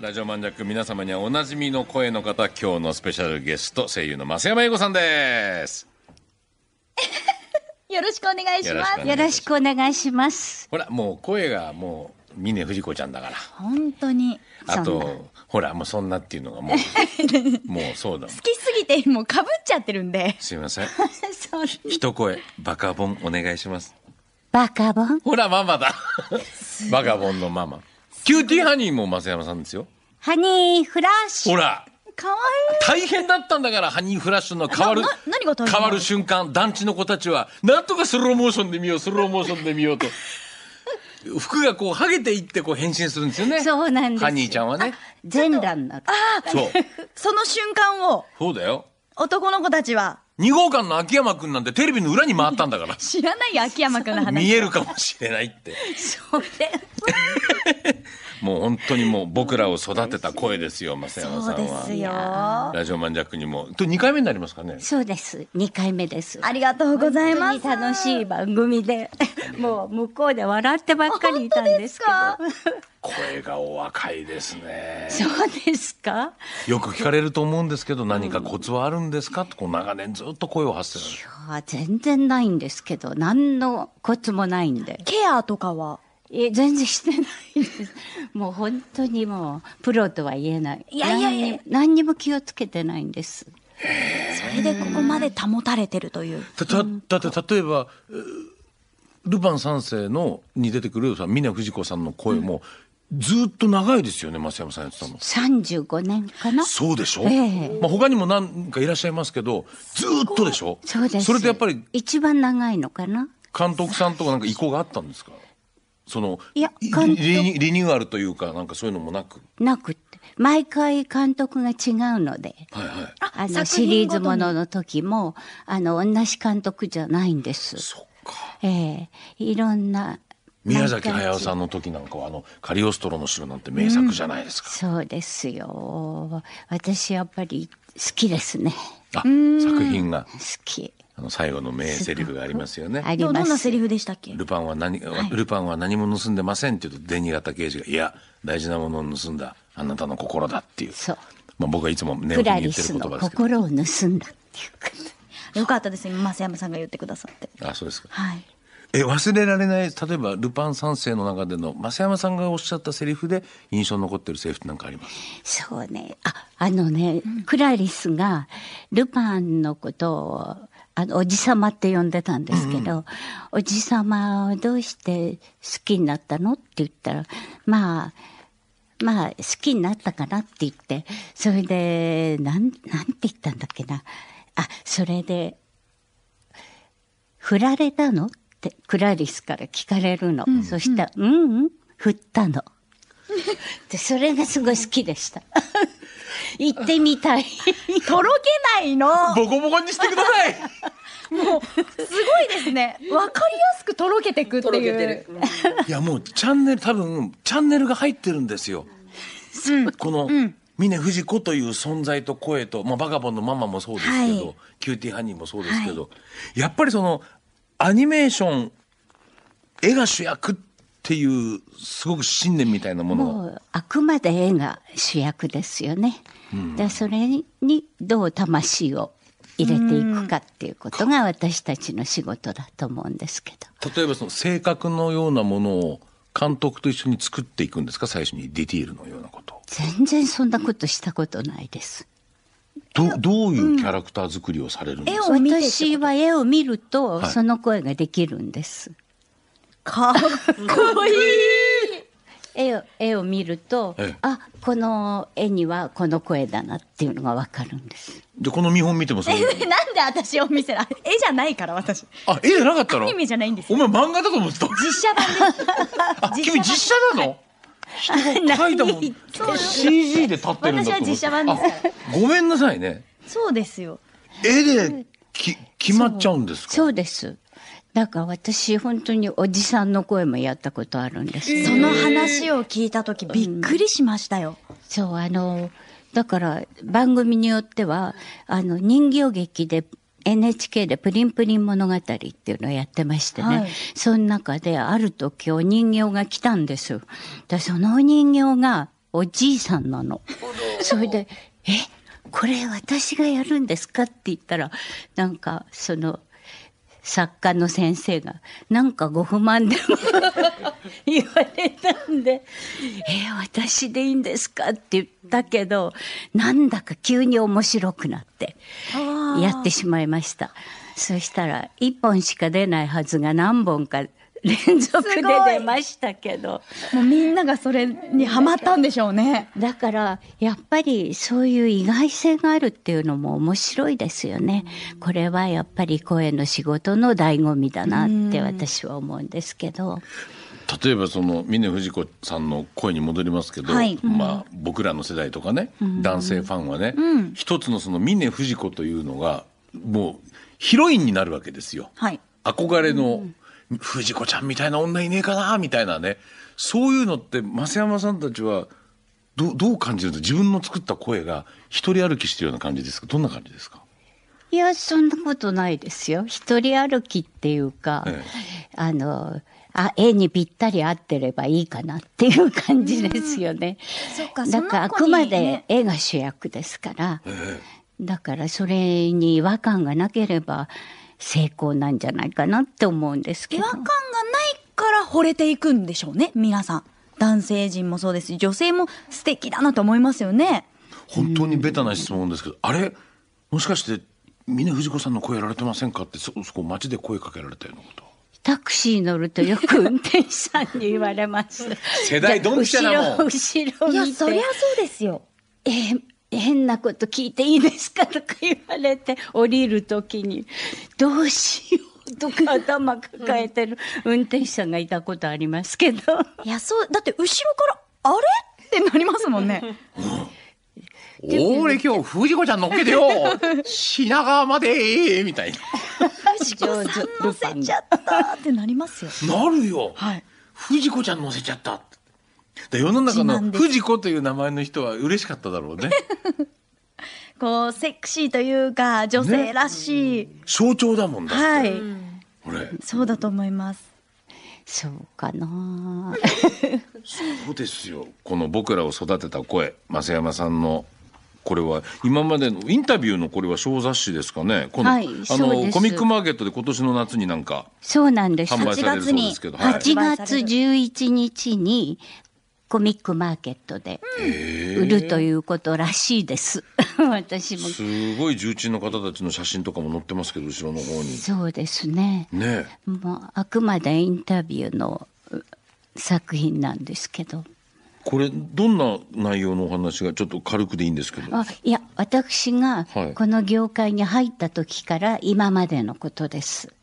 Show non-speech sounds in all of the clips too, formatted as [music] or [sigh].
ラジオマンジャック皆様にはおなじみの声の方今日のスペシャルゲスト声優の増山英子さんです [laughs] よろしくお願いしますよろしくお願いしますほらもう声がもう峰藤子ちゃんだから本当にあとほらもうそんなっていうのがもう [laughs] もうそうだ好きすぎてもうかぶっちゃってるんですいません [laughs] 一声バカボンお願いしますバカボンほらママだバカボンのママキューティーハニーも松山さんですよ。ハニーフラッシュ。ほら。かわいい。大変だったんだから、ハニーフラッシュの変わる、変わる瞬間、団地の子たちは、なんとかスローモーションで見よう、スローモーションで見ようと。[laughs] 服がこう、はげていって、こう、変身するんですよね。そうなんです。ハニーちゃんはね。全裸なああ、そう。その瞬間を。そうだよ。男の子たちは。2号館の秋山君なんてテレビの裏に回ったんだから。知らない秋山君の話。見えるかもしれないって。それ。[laughs] もう本当にもう僕らを育てた声ですよ、増山さんは。ラジオマンジャックにも。と二回目になりますかね。そうです。二回目です。ありがとうございます。楽しい番組で、[laughs] もう向こうで笑ってばっかりいたんですけど。声がお若いですね。そうですか。よく聞かれると思うんですけど、何かコツはあるんですかと、こう長年ずっと声を発すられる。いや、全然ないんですけど、何のコツもないんで。ケアとかはえ全然してないです。[laughs] もう本当にもうプロとは言えない。いやいやいや何にも気をつけてないんです。それでここまで保たれてるという。ただって例えばルパン三世のに出てくるさ峰不二子さんの声も、うん、ずっと長いですよね増山さんやってたの35年かなそうでしょ、えー、まあ、他にも何かいらっしゃいますけどずっとでしょそうですそれでやっぱり一番長いのかな監督さんとかなんか意向があったんですかそのいやリリニューアルというかなんかそういうのもなくなくて毎回監督が違うので、はいはい、あのシリーズものの時もあの同じ監督じゃないんです。そっええー、いろんな宮崎駿さんの時なんかはあのカリオストロの城なんて名作じゃないですか、うん、そうですよ私やっぱり好きですねあ、作品が好きあの最後の名セリフがありますよねすどんなセリフでしたっけルパンは何、はい、ルパンは何も盗んでませんって言うとデー型刑事がいや大事なものを盗んだあなたの心だっていうそうまあ僕はいつもネを言ってる言葉ですけど心を盗んだっていうよかったですね増山さんが言ってくださってあそうですかはいえ忘れられない例えば「ルパン三世」の中での増山さんがおっしゃったセリフで印象に残ってるセリフなんかありますそうねああのね、うん、クラリスがルパンのことをあのおじさまって呼んでたんですけど、うんうん、おじさまをどうして好きになったのって言ったらまあまあ好きになったかなって言ってそれでなんなんて言ったんだっけなあそれで振られたのっってクラリスから聞かれるの。うん、そしたら、うん、うん、振ったの。で、それがすごい好きでした。[laughs] 行ってみたい。[laughs] とろけないの。ボコボコにしてください。[laughs] もう、すごいですね。分かりやすくとろけてくっていう。うん、いや、もう、チャンネル、多分、チャンネルが入ってるんですよ。うん、この、峰不二子という存在と声と、まあ、バカボンのママもそうですけど、はい、キューティーハニーもそうですけど、はい、やっぱりそのアニメーション絵が主役っていうすごく信念みたいなものをあくまで絵が主役ですよね、うん、でそれにどう魂を入れていくかっていうことが私たちの仕事だと思うんですけど例えばその性格のようなものを監督と一緒に作っていくんですか最初にディティールのようなこと全然そんなことしたことないですどどういうキャラクター作りをされるんですか、うん、私は絵を見ると、その声ができるんです。かっこいい絵を絵を見ると、ええ、あこの絵にはこの声だなっていうのがわかるんですでこの見本見てもそえなんで私を見せな絵じゃないから私あ絵じゃなかったのアニメじゃないんですお前漫画だと思ってた実写版です [laughs] あ君実写なの人書いたもん [laughs] CG で立ってるんだと私は実写版ですごめんなさいねそうですよ絵でき決まっちゃうんですかそうですだから私本当におじさんの声もやったことあるんです、えー、その話を聞いた時びっくりしましたよ、うん、そうあのだから番組によってはあの人形劇で NHK で「プリンプリン物語」っていうのをやってましてね、はい、その中である時お人形が来たんですでそのお人形がおじいさんなのそれで「えこれ私がやるんですか?」って言ったらなんかその作家の先生が「なんかご不満でも [laughs] 言われたんで「え私でいいんですか?」って言って。ったけど、なんだか急に面白くなって、やってしまいました。そしたら、一本しか出ないはずが何本か連続で出ましたけどもうみんながそれにハマったんでしょうねだからやっぱりそういう意外性があるっていうのも面白いですよね、これはやっぱり声の仕事の醍醐味だなって私は思うんですけど、例えばその峰不二子さんの声に戻りますけど、はいうん、まあ、僕らの世代とかね、うん、男性ファンはね、うん、一つのその峰不二子というのがもうヒロインになるわけですよ。はい、憧れの藤子ちゃんみたいな女いねえかなみたいなねそういうのって増山さんたちはどどう感じると自分の作った声が一人歩きしてるような感じですかどんな感じですかいやそんなことないですよ一人歩きっていうか、ええ、あのあ、絵にぴったり合ってればいいかなっていう感じですよね。そうん、だから、あくまで絵が主役ですから、ええ、だからそれに違和感がなければ成功なんじゃないかなって思うんですけど。違和感がないから惚れていくんでしょうね、皆さん。男性陣もそうですし、女性も素敵だなと思いますよね。本当にベタな質問ですけど、あれもしかして峰藤子さんの声やられてませんかってそこそこ街で声かけられたようなことタクシー乗るとよく運転手さんに言われます。[laughs] 世代どンピシャな後ろ、後ろいや、そりゃそうですよ。えー、変なこと聞いていいですかとか言われて、降りるときに、どうしよう。とか頭抱えてる運転手さんがいたことありますけどいやそうだって後ろからあれってなりますもんね [laughs] 俺今日藤子ちゃん乗っけてよ [laughs] 品川までみたいな藤子さん乗せちゃったってなりますよ。なるよ。はい。藤子ちゃん乗せちゃった。世の中の藤子という名前の人は嬉しかっただろうね。[laughs] こうセクシーというか女性らしい、ね、象徴だもんだはい。俺。そうだと思います。そうかな。[laughs] そうですよ。この僕らを育てた声、増山さんのこれは今までのインタビューのこれは小雑誌ですかね。この、はい、あのコミックマーケットで今年の夏になんかそうなんです。販売されですけど、8月11日にコミックマーケットで売るということらしいです。[laughs] 私もすごい重鎮の方たちの写真とかも載ってますけど後ろの方に。そうですね。ね。もうあくまでインタビューの作品なんですけど。これどんな内容のお話がちょっと軽くでいいんですけどあいや私がこの業界に入った時から今までのことです、はい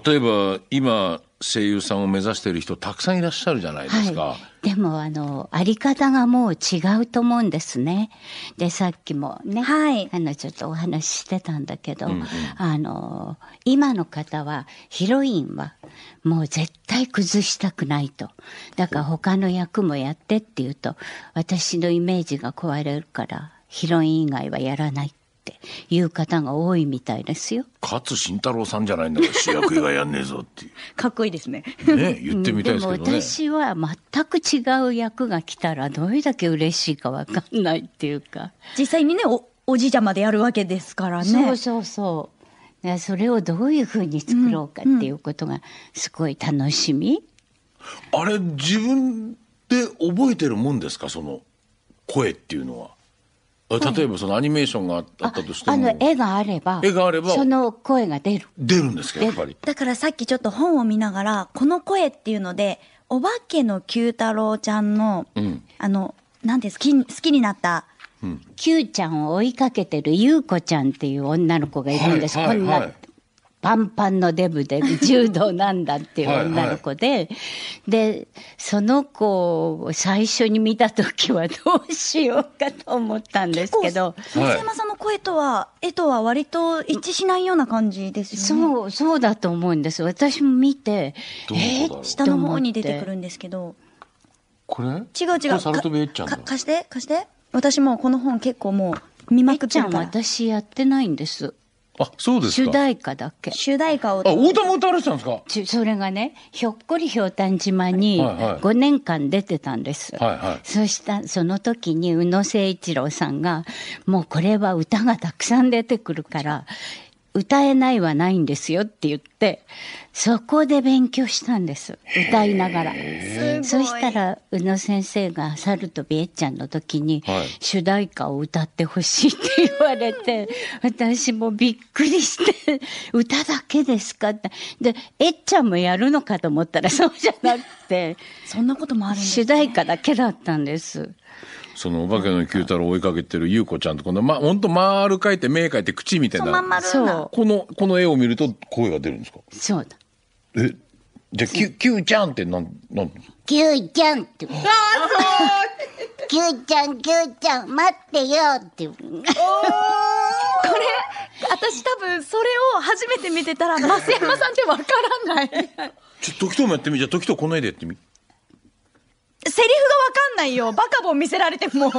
例えば今声優さんを目指している人たくさんいらっしゃるじゃないですか。はい、でもあのあり方がもう違うと思うんですね。でさっきもね、はい、あのちょっとお話ししてたんだけど、うんうん、あの今の方はヒロインはもう絶対崩したくないと。だから他の役もやってっていうと私のイメージが壊れるからヒロイン以外はやらないっていう方が多いみたいですよ。勝慎太郎さんじゃないんだから主役以外やんねえぞっていう。[laughs] かっこいいですね。ね言ってみたいですけどね。私は全く違う役が来たらどれだけ嬉しいかわかんないっていうか。実際にねおおじいちゃんまでやるわけですからね。そうそうそう。それをどういうふうに作ろうかっていうことがすごい楽しみ。うんうん、あれ自分で覚えてるもんですかその声っていうのは。例えばそのアニメーションがあったとしても、あの絵があれば絵があればその声が出る出るんですかやっぱりだからさっきちょっと本を見ながらこの声っていうのでお化けの九太郎ちゃんの、うん、あのんです好きになったうん、ちゃんを追いかけてる優子ちゃんっていう女の子がいるんです、はいはいはい、こんなパンパンのデブで柔道なんだっていう女の子ではい、で、その子を最初に見た時はどうしようかと思ったんですけど。松山さんの声とは、絵とは割と一致しないような感じですよね。そう、そうだと思うんです。私も見て、え下の方に出てくるんですけど。これ違う違う。貸して、貸して。私もこの本結構もう見まくっちゃうから。私やってないんです。あ、そうです主題歌だけ。主題歌を。あ、大田も歌われてたんですかそれがね、ひょっこりひょうたん島に5年間出てたんです。はいはい、そしたその時に宇野誠一郎さんが、もうこれは歌がたくさん出てくるから、歌えないはないんですよって言って、そこで勉強したんです。歌いながら。そしたら、宇野先生が、猿とびえちゃんの時に、はい、主題歌を歌ってほしいって言われて、[laughs] 私もびっくりして、歌だけですかって。で、えっちゃんもやるのかと思ったらそうじゃなくて、そんなこともある、ね、主題歌だけだったんです。そのお化けの Q 太郎を追いかけてる優子ちゃんとこの、ま、ほんと丸書いて目書いて口みたいな。まんこの、この絵を見ると声が出るんですかそうだ。え、じゃあ、Q、Q ちゃんってなん、なん ?Q ちゃんって。ああ、そう !Q ちゃん、Q ちゃん、待ってよって。おーこれ私多分それを初めて見てたら増山さんってわからないちょ時とやってみじゃ時とこの絵でやってみセリフがわかんないよ。バカボン見せられても。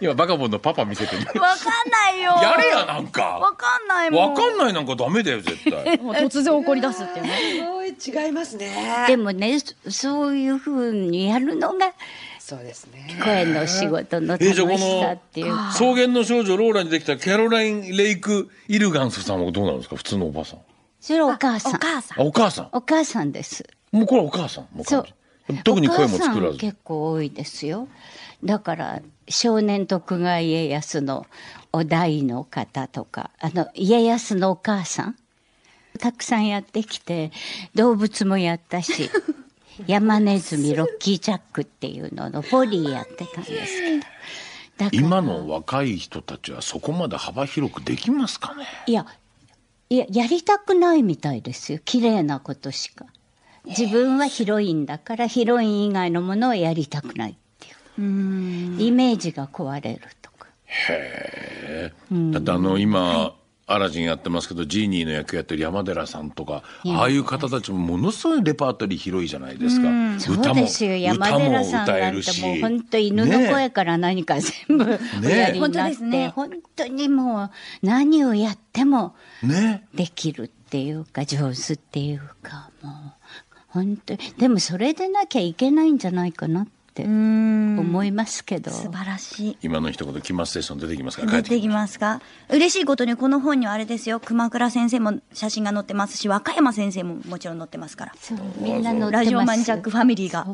今、バカボンのパパ見せてる。わかんないよ。やれや、なんか。わかんないもん。わかんないなんかダメだよ、絶対。[laughs] 突然怒り出すってね。すごい違いますね。でもね、そういうふうにやるのが、そうですね。声の仕事の楽しさっていう。草原の少女ローラにできたキャロライン・レイク・イルガンスさんはどうなんですか普通のおばさん。それお母さん。お母さん。お母さん。お母さんです。もうこれお母さん。そう。特に声も作らず。結構多いですよ。だから、少年徳川家康のお題の方とか、あの、家康のお母さん、たくさんやってきて、動物もやったし、ヤ [laughs] マネズミロッキージャックっていうののォリーやってたんですけど。今の若い人たちはそこまで幅広くできますかねいやいややりたくないみたいですよ綺麗なことしか自分はヒロインだからヒロイン以外のものをやりたくないっていうイメージが壊れるとかへえだってあの今、はいアラジンやってますけどジーニーの役やってる山寺さんとかああいう方たちもものすごいレパートリー広いじゃないですか、うん、歌も山寺さん歌えるしもう本当犬の声から何か全部、ね、おやりになね、本当にもう何をやってもできるっていうか、ね、上手っていうかもう本当でもそれでなきゃいけないんじゃないかなって思いますけど素晴らしい今の一言「期末テスト」出てきますか出てきますか嬉しいことにこの本にはあれですよ熊倉先生も写真が載ってますし和歌山先生ももちろん載ってますからそうみんなのラジオマンジャックファミリーが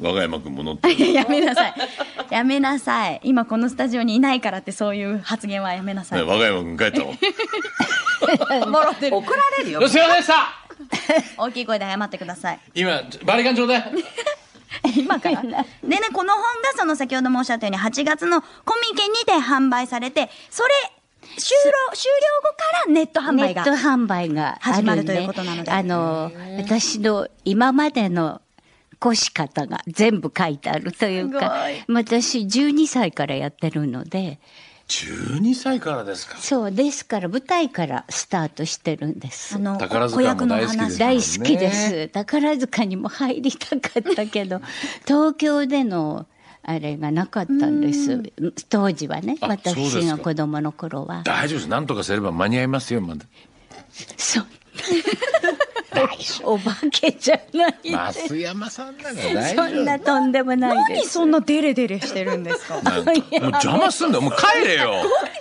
和歌山君も乗って [laughs] やめなさいやめなさい今このスタジオにいないからってそういう発言はやめなさい、ね、和歌山君帰ったの怒ら [laughs] [laughs] れるよお世話でした [laughs] 大きい声で謝ってください。今、バリカンちょうだい。[laughs] 今から [laughs] でね、この本がその先ほど申し上げたように8月のコミケにて販売されて、それ、終了、終了後からネット販売が。ネット販売が、始まるということなので。あの、私の今までのこし方が全部書いてあるというか、私12歳からやってるので、12歳からですかそうですから舞台からスタートしてるんですあの宝塚も大好きです、ね、大好きです宝塚にも入りたかったけど [laughs] 東京でのあれがなかったんです当時はね私が子供の頃は大丈夫です何とかすれば間に合いますよまだそうお化けじゃない。増山さんなの大丈夫。そんなとんでもない何そんなデレデレしてるんですか。もう邪魔すんだよもう帰れよ。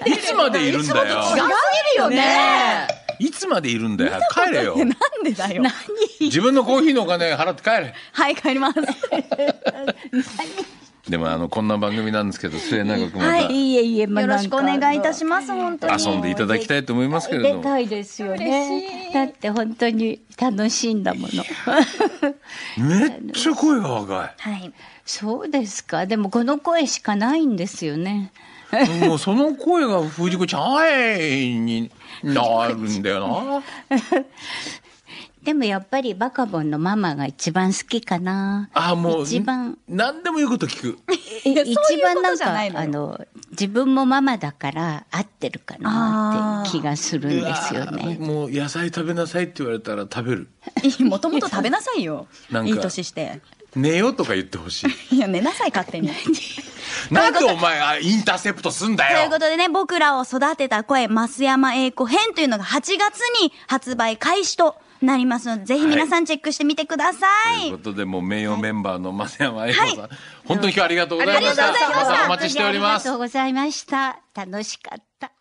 いつまでいるんだよ。違うるよね。いつまでいるんだよ。帰れよ。なんでだよ。自分のコーヒーのお金払って帰れ。はい、帰ります。[laughs] でもあのこんな番組なんですけど末永くまた、はい、いえいえ、まあ、よろしくお願いいたします本当に遊んでいただきたいと思いますけれどもたいですよねだって本当に楽しいんだものめっちゃ声が若いはいそうですかでもこの声しかないんですよねもうその声が藤子ちゃんになるんだよな [laughs] でもやっぱりバカボンのママが一番好きかな。あもう。一番。何でも言うこと聞く。一番なんか、ううのあの、自分もママだから合ってるかなって気がするんですよね。もう野菜食べなさいって言われたら食べる。[laughs] もともと食べなさいよ。いい年して。寝ようとか言ってほしい。いや、寝なさい、勝手に。[laughs] なんでお前、あインターセプトすんだよ。ということでね、僕らを育てた声、増山英子編というのが8月に発売開始となりますので、ぜひ皆さんチェックしてみてください。ということで、もう名誉メンバーの松山愛子さん、はい、本当に今日はありがとうございました。ありがとうございました。お待ちしております。ありがとうございました。楽しかった。